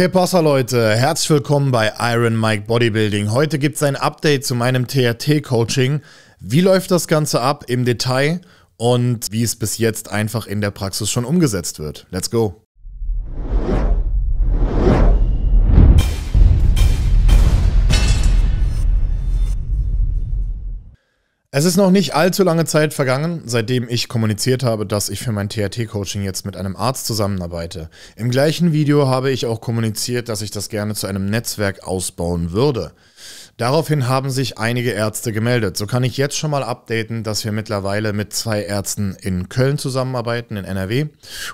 Okay, Passa Leute, herzlich willkommen bei Iron Mike Bodybuilding. Heute gibt es ein Update zu meinem TRT-Coaching. Wie läuft das Ganze ab im Detail und wie es bis jetzt einfach in der Praxis schon umgesetzt wird? Let's go! Es ist noch nicht allzu lange Zeit vergangen, seitdem ich kommuniziert habe, dass ich für mein THT-Coaching jetzt mit einem Arzt zusammenarbeite. Im gleichen Video habe ich auch kommuniziert, dass ich das gerne zu einem Netzwerk ausbauen würde. Daraufhin haben sich einige Ärzte gemeldet. So kann ich jetzt schon mal updaten, dass wir mittlerweile mit zwei Ärzten in Köln zusammenarbeiten, in NRW,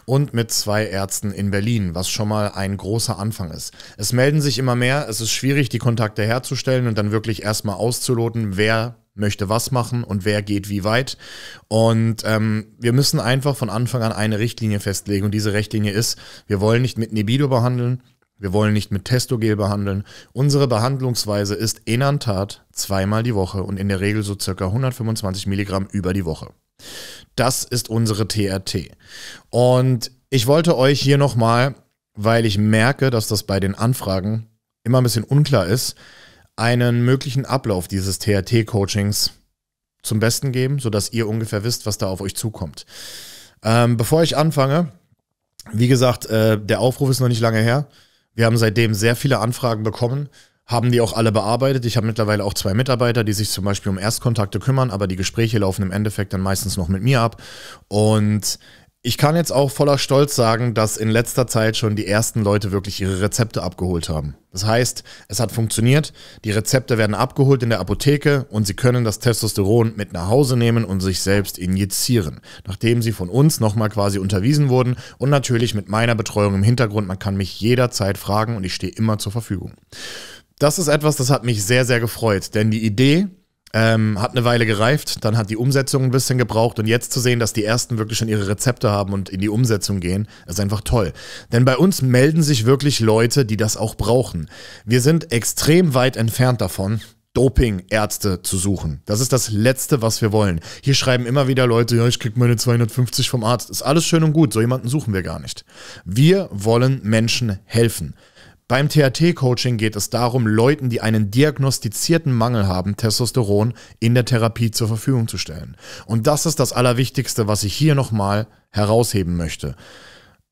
und mit zwei Ärzten in Berlin, was schon mal ein großer Anfang ist. Es melden sich immer mehr, es ist schwierig, die Kontakte herzustellen und dann wirklich erstmal auszuloten, wer möchte was machen und wer geht wie weit. Und ähm, wir müssen einfach von Anfang an eine Richtlinie festlegen. Und diese Richtlinie ist, wir wollen nicht mit Nebido behandeln, wir wollen nicht mit Testogel behandeln. Unsere Behandlungsweise ist Enantat zweimal die Woche und in der Regel so circa 125 Milligramm über die Woche. Das ist unsere TRT. Und ich wollte euch hier nochmal, weil ich merke, dass das bei den Anfragen immer ein bisschen unklar ist, einen möglichen Ablauf dieses THT-Coachings zum Besten geben, sodass ihr ungefähr wisst, was da auf euch zukommt. Ähm, bevor ich anfange, wie gesagt, äh, der Aufruf ist noch nicht lange her. Wir haben seitdem sehr viele Anfragen bekommen, haben die auch alle bearbeitet. Ich habe mittlerweile auch zwei Mitarbeiter, die sich zum Beispiel um Erstkontakte kümmern, aber die Gespräche laufen im Endeffekt dann meistens noch mit mir ab. Und ich kann jetzt auch voller Stolz sagen, dass in letzter Zeit schon die ersten Leute wirklich ihre Rezepte abgeholt haben. Das heißt, es hat funktioniert, die Rezepte werden abgeholt in der Apotheke und sie können das Testosteron mit nach Hause nehmen und sich selbst injizieren, nachdem sie von uns nochmal quasi unterwiesen wurden und natürlich mit meiner Betreuung im Hintergrund. Man kann mich jederzeit fragen und ich stehe immer zur Verfügung. Das ist etwas, das hat mich sehr, sehr gefreut, denn die Idee, ähm, hat eine Weile gereift, dann hat die Umsetzung ein bisschen gebraucht und jetzt zu sehen, dass die ersten wirklich schon ihre Rezepte haben und in die Umsetzung gehen, ist einfach toll. Denn bei uns melden sich wirklich Leute, die das auch brauchen. Wir sind extrem weit entfernt davon, Dopingärzte zu suchen. Das ist das Letzte, was wir wollen. Hier schreiben immer wieder Leute, ja, ich krieg meine 250 vom Arzt. Ist alles schön und gut, so jemanden suchen wir gar nicht. Wir wollen Menschen helfen. Beim THT-Coaching geht es darum, Leuten, die einen diagnostizierten Mangel haben, Testosteron in der Therapie zur Verfügung zu stellen. Und das ist das Allerwichtigste, was ich hier nochmal herausheben möchte.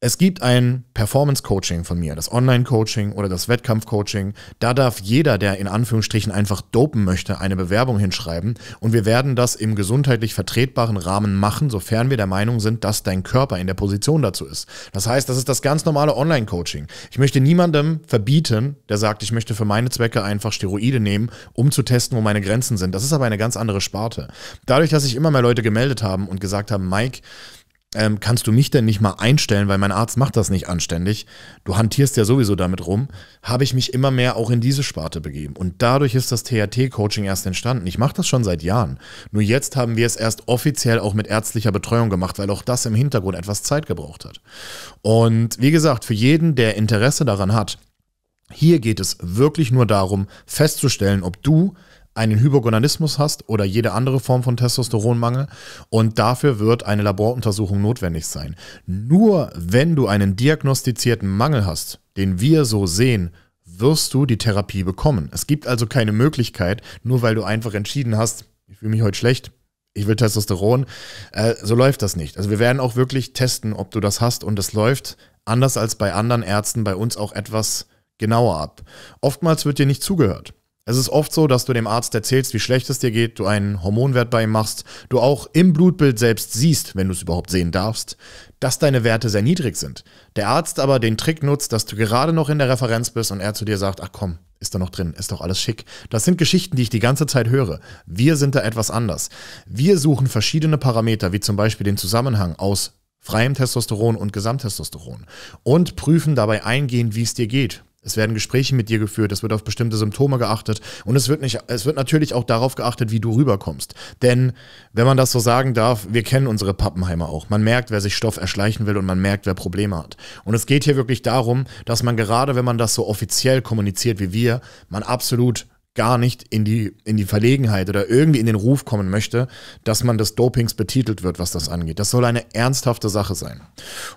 Es gibt ein Performance-Coaching von mir, das Online-Coaching oder das Wettkampf-Coaching. Da darf jeder, der in Anführungsstrichen einfach dopen möchte, eine Bewerbung hinschreiben. Und wir werden das im gesundheitlich vertretbaren Rahmen machen, sofern wir der Meinung sind, dass dein Körper in der Position dazu ist. Das heißt, das ist das ganz normale Online-Coaching. Ich möchte niemandem verbieten, der sagt, ich möchte für meine Zwecke einfach Steroide nehmen, um zu testen, wo meine Grenzen sind. Das ist aber eine ganz andere Sparte. Dadurch, dass sich immer mehr Leute gemeldet haben und gesagt haben, Mike, ähm, kannst du mich denn nicht mal einstellen, weil mein Arzt macht das nicht anständig, du hantierst ja sowieso damit rum, habe ich mich immer mehr auch in diese Sparte begeben. Und dadurch ist das THT-Coaching erst entstanden. Ich mache das schon seit Jahren. Nur jetzt haben wir es erst offiziell auch mit ärztlicher Betreuung gemacht, weil auch das im Hintergrund etwas Zeit gebraucht hat. Und wie gesagt, für jeden, der Interesse daran hat, hier geht es wirklich nur darum, festzustellen, ob du einen Hypogonadismus hast oder jede andere Form von Testosteronmangel und dafür wird eine Laboruntersuchung notwendig sein. Nur wenn du einen diagnostizierten Mangel hast, den wir so sehen, wirst du die Therapie bekommen. Es gibt also keine Möglichkeit, nur weil du einfach entschieden hast, ich fühle mich heute schlecht, ich will Testosteron, äh, so läuft das nicht. Also wir werden auch wirklich testen, ob du das hast und es läuft anders als bei anderen Ärzten bei uns auch etwas genauer ab. Oftmals wird dir nicht zugehört. Es ist oft so, dass du dem Arzt erzählst, wie schlecht es dir geht, du einen Hormonwert bei ihm machst, du auch im Blutbild selbst siehst, wenn du es überhaupt sehen darfst, dass deine Werte sehr niedrig sind. Der Arzt aber den Trick nutzt, dass du gerade noch in der Referenz bist und er zu dir sagt, ach komm, ist da noch drin, ist doch alles schick. Das sind Geschichten, die ich die ganze Zeit höre. Wir sind da etwas anders. Wir suchen verschiedene Parameter, wie zum Beispiel den Zusammenhang aus freiem Testosteron und Gesamttestosteron und prüfen dabei eingehend, wie es dir geht es werden Gespräche mit dir geführt, es wird auf bestimmte Symptome geachtet und es wird, nicht, es wird natürlich auch darauf geachtet, wie du rüberkommst. Denn, wenn man das so sagen darf, wir kennen unsere Pappenheimer auch. Man merkt, wer sich Stoff erschleichen will und man merkt, wer Probleme hat. Und es geht hier wirklich darum, dass man gerade, wenn man das so offiziell kommuniziert wie wir, man absolut gar nicht in die, in die Verlegenheit oder irgendwie in den Ruf kommen möchte, dass man des Dopings betitelt wird, was das angeht. Das soll eine ernsthafte Sache sein.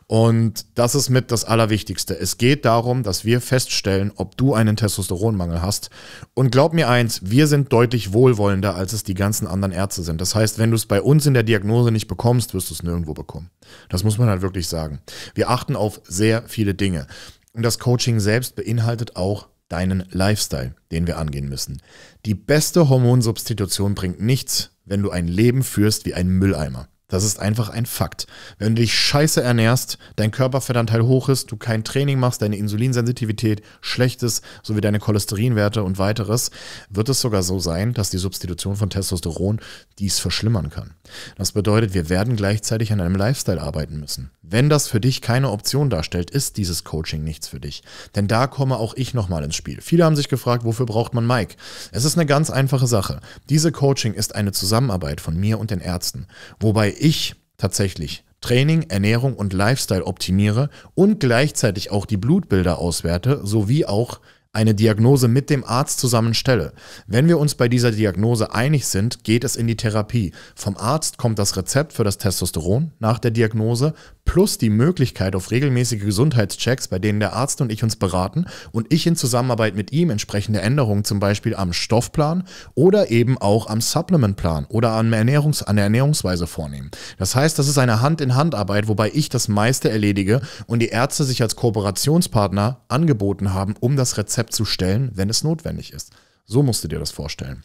Und das ist mit das Allerwichtigste. Es geht darum, dass wir feststellen, ob du einen Testosteronmangel hast. Und glaub mir eins, wir sind deutlich wohlwollender, als es die ganzen anderen Ärzte sind. Das heißt, wenn du es bei uns in der Diagnose nicht bekommst, wirst du es nirgendwo bekommen. Das muss man halt wirklich sagen. Wir achten auf sehr viele Dinge. Und das Coaching selbst beinhaltet auch deinen Lifestyle, den wir angehen müssen. Die beste Hormonsubstitution bringt nichts, wenn du ein Leben führst wie ein Mülleimer. Das ist einfach ein Fakt. Wenn du dich scheiße ernährst, dein Körperfettanteil hoch ist, du kein Training machst, deine Insulinsensitivität schlecht ist, sowie deine Cholesterinwerte und weiteres, wird es sogar so sein, dass die Substitution von Testosteron dies verschlimmern kann. Das bedeutet, wir werden gleichzeitig an einem Lifestyle arbeiten müssen. Wenn das für dich keine Option darstellt, ist dieses Coaching nichts für dich. Denn da komme auch ich nochmal ins Spiel. Viele haben sich gefragt, wofür braucht man Mike? Es ist eine ganz einfache Sache. Diese Coaching ist eine Zusammenarbeit von mir und den Ärzten, wobei ich tatsächlich Training, Ernährung und Lifestyle optimiere und gleichzeitig auch die Blutbilder auswerte, sowie auch eine Diagnose mit dem Arzt zusammenstelle. Wenn wir uns bei dieser Diagnose einig sind, geht es in die Therapie. Vom Arzt kommt das Rezept für das Testosteron nach der Diagnose plus die Möglichkeit auf regelmäßige Gesundheitschecks, bei denen der Arzt und ich uns beraten und ich in Zusammenarbeit mit ihm entsprechende Änderungen zum Beispiel am Stoffplan oder eben auch am Supplementplan oder an, Ernährungs an der Ernährungsweise vornehmen. Das heißt, das ist eine Hand-in-Hand-Arbeit, wobei ich das meiste erledige und die Ärzte sich als Kooperationspartner angeboten haben, um das Rezept Konzept zu stellen, wenn es notwendig ist. So musst du dir das vorstellen.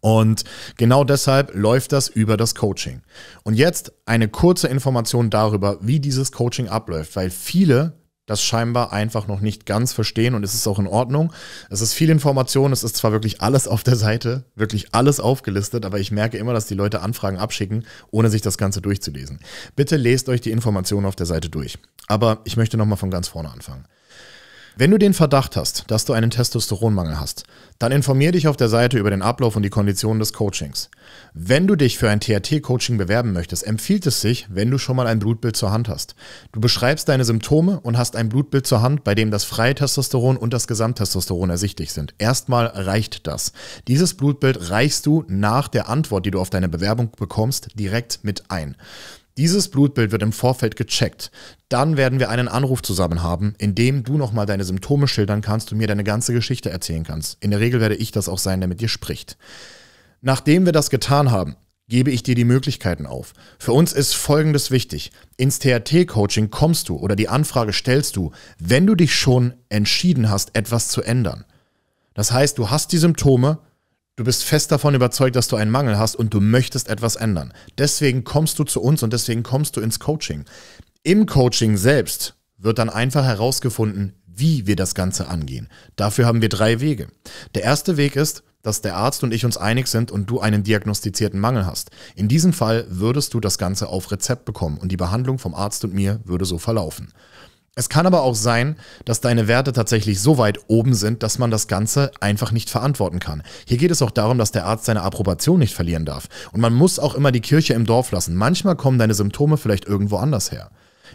Und genau deshalb läuft das über das Coaching. Und jetzt eine kurze Information darüber, wie dieses Coaching abläuft, weil viele das scheinbar einfach noch nicht ganz verstehen und es ist auch in Ordnung. Es ist viel Information, es ist zwar wirklich alles auf der Seite, wirklich alles aufgelistet, aber ich merke immer, dass die Leute Anfragen abschicken, ohne sich das Ganze durchzulesen. Bitte lest euch die Informationen auf der Seite durch. Aber ich möchte nochmal von ganz vorne anfangen. Wenn du den Verdacht hast, dass du einen Testosteronmangel hast, dann informier dich auf der Seite über den Ablauf und die Konditionen des Coachings. Wenn du dich für ein THT-Coaching bewerben möchtest, empfiehlt es sich, wenn du schon mal ein Blutbild zur Hand hast. Du beschreibst deine Symptome und hast ein Blutbild zur Hand, bei dem das freie Testosteron und das Gesamttestosteron ersichtlich sind. Erstmal reicht das. Dieses Blutbild reichst du nach der Antwort, die du auf deine Bewerbung bekommst, direkt mit ein. Dieses Blutbild wird im Vorfeld gecheckt. Dann werden wir einen Anruf zusammen haben, in dem du nochmal deine Symptome schildern kannst und mir deine ganze Geschichte erzählen kannst. In der Regel werde ich das auch sein, der mit dir spricht. Nachdem wir das getan haben, gebe ich dir die Möglichkeiten auf. Für uns ist Folgendes wichtig. Ins THT-Coaching kommst du oder die Anfrage stellst du, wenn du dich schon entschieden hast, etwas zu ändern. Das heißt, du hast die Symptome, Du bist fest davon überzeugt, dass du einen Mangel hast und du möchtest etwas ändern. Deswegen kommst du zu uns und deswegen kommst du ins Coaching. Im Coaching selbst wird dann einfach herausgefunden, wie wir das Ganze angehen. Dafür haben wir drei Wege. Der erste Weg ist, dass der Arzt und ich uns einig sind und du einen diagnostizierten Mangel hast. In diesem Fall würdest du das Ganze auf Rezept bekommen und die Behandlung vom Arzt und mir würde so verlaufen. Es kann aber auch sein, dass deine Werte tatsächlich so weit oben sind, dass man das Ganze einfach nicht verantworten kann. Hier geht es auch darum, dass der Arzt seine Approbation nicht verlieren darf. Und man muss auch immer die Kirche im Dorf lassen. Manchmal kommen deine Symptome vielleicht irgendwo anders her.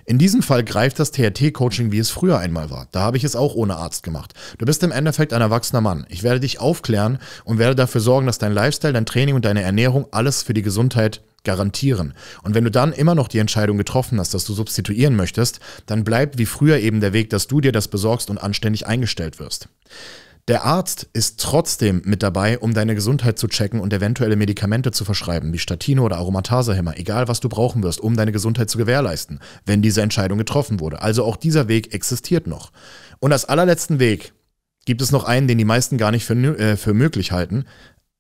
In diesem Fall greift das THT-Coaching, wie es früher einmal war. Da habe ich es auch ohne Arzt gemacht. Du bist im Endeffekt ein erwachsener Mann. Ich werde dich aufklären und werde dafür sorgen, dass dein Lifestyle, dein Training und deine Ernährung alles für die Gesundheit garantieren. Und wenn du dann immer noch die Entscheidung getroffen hast, dass du substituieren möchtest, dann bleibt wie früher eben der Weg, dass du dir das besorgst und anständig eingestellt wirst. Der Arzt ist trotzdem mit dabei, um deine Gesundheit zu checken und eventuelle Medikamente zu verschreiben, wie Statine oder Aromatasehemmer, egal was du brauchen wirst, um deine Gesundheit zu gewährleisten, wenn diese Entscheidung getroffen wurde. Also auch dieser Weg existiert noch. Und als allerletzten Weg gibt es noch einen, den die meisten gar nicht für, äh, für möglich halten,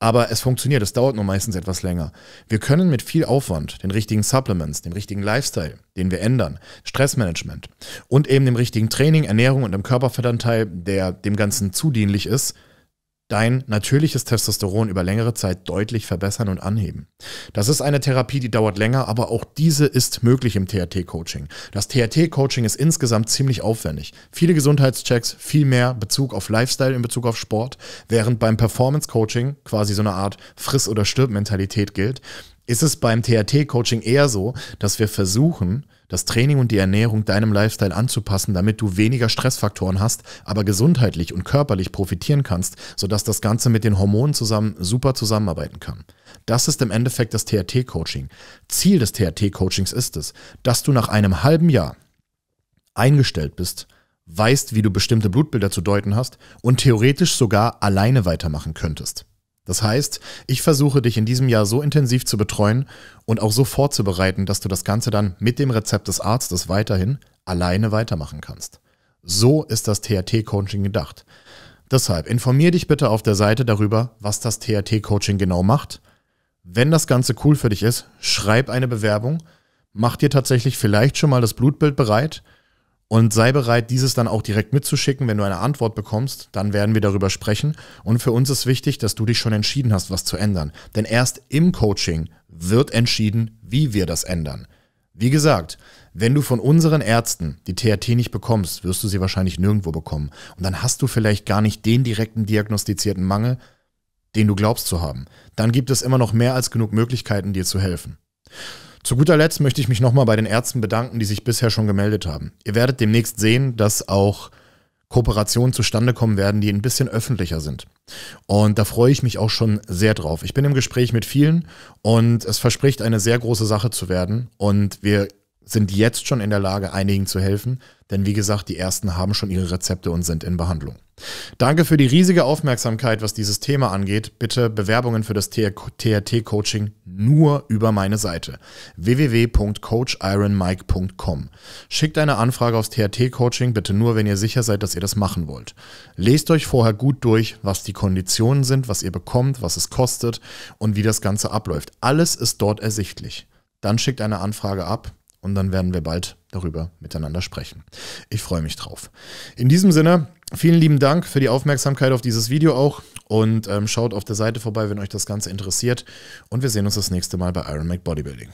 aber es funktioniert, es dauert nur meistens etwas länger. Wir können mit viel Aufwand, den richtigen Supplements, dem richtigen Lifestyle, den wir ändern, Stressmanagement und eben dem richtigen Training, Ernährung und einem Körperfettanteil, der dem Ganzen zudienlich ist, dein natürliches Testosteron über längere Zeit deutlich verbessern und anheben. Das ist eine Therapie, die dauert länger, aber auch diese ist möglich im THT-Coaching. Das THT-Coaching ist insgesamt ziemlich aufwendig. Viele Gesundheitschecks, viel mehr Bezug auf Lifestyle in Bezug auf Sport, während beim Performance-Coaching quasi so eine Art Friss- oder Stirb-Mentalität gilt, ist es beim THT-Coaching eher so, dass wir versuchen, das Training und die Ernährung deinem Lifestyle anzupassen, damit du weniger Stressfaktoren hast, aber gesundheitlich und körperlich profitieren kannst, sodass das Ganze mit den Hormonen zusammen super zusammenarbeiten kann. Das ist im Endeffekt das THT-Coaching. Ziel des THT-Coachings ist es, dass du nach einem halben Jahr eingestellt bist, weißt, wie du bestimmte Blutbilder zu deuten hast und theoretisch sogar alleine weitermachen könntest. Das heißt, ich versuche dich in diesem Jahr so intensiv zu betreuen und auch so vorzubereiten, dass du das Ganze dann mit dem Rezept des Arztes weiterhin alleine weitermachen kannst. So ist das THT-Coaching gedacht. Deshalb informier dich bitte auf der Seite darüber, was das THT-Coaching genau macht. Wenn das Ganze cool für dich ist, schreib eine Bewerbung, mach dir tatsächlich vielleicht schon mal das Blutbild bereit und sei bereit, dieses dann auch direkt mitzuschicken. Wenn du eine Antwort bekommst, dann werden wir darüber sprechen. Und für uns ist wichtig, dass du dich schon entschieden hast, was zu ändern. Denn erst im Coaching wird entschieden, wie wir das ändern. Wie gesagt, wenn du von unseren Ärzten die THT nicht bekommst, wirst du sie wahrscheinlich nirgendwo bekommen. Und dann hast du vielleicht gar nicht den direkten diagnostizierten Mangel, den du glaubst zu haben. Dann gibt es immer noch mehr als genug Möglichkeiten, dir zu helfen. Zu guter Letzt möchte ich mich nochmal bei den Ärzten bedanken, die sich bisher schon gemeldet haben. Ihr werdet demnächst sehen, dass auch Kooperationen zustande kommen werden, die ein bisschen öffentlicher sind. Und da freue ich mich auch schon sehr drauf. Ich bin im Gespräch mit vielen und es verspricht eine sehr große Sache zu werden. Und wir sind jetzt schon in der Lage, einigen zu helfen. Denn wie gesagt, die ersten haben schon ihre Rezepte und sind in Behandlung. Danke für die riesige Aufmerksamkeit, was dieses Thema angeht. Bitte Bewerbungen für das TRT-Coaching nur über meine Seite www.coachironmike.com. Schickt eine Anfrage aufs TRT-Coaching bitte nur, wenn ihr sicher seid, dass ihr das machen wollt. Lest euch vorher gut durch, was die Konditionen sind, was ihr bekommt, was es kostet und wie das Ganze abläuft. Alles ist dort ersichtlich. Dann schickt eine Anfrage ab und dann werden wir bald darüber miteinander sprechen. Ich freue mich drauf. In diesem Sinne, Vielen lieben Dank für die Aufmerksamkeit auf dieses Video auch und ähm, schaut auf der Seite vorbei, wenn euch das Ganze interessiert. Und wir sehen uns das nächste Mal bei Iron Mac Bodybuilding.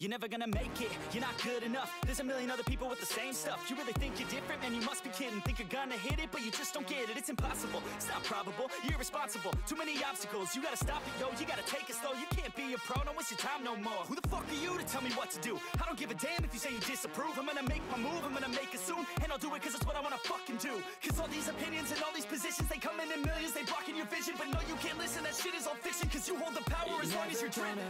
You're never gonna make it, you're not good enough There's a million other people with the same stuff You really think you're different, man, you must be kidding Think you're gonna hit it, but you just don't get it's impossible. It's not probable, you're irresponsible. Too many obstacles, you gotta stop it, yo. You gotta take it slow. You can't be a pro, no, it's your time no more. Who the fuck are you to tell me what to do? I don't give a damn if you say you disapprove. I'm gonna make my move, I'm gonna make it soon. And I'll do it cause it's what I wanna fucking do. Cause all these opinions and all these positions, they come in in millions, they blocking your vision. But no, you can't listen, that shit is all fiction. Cause you hold the power you're as long as you're dreaming.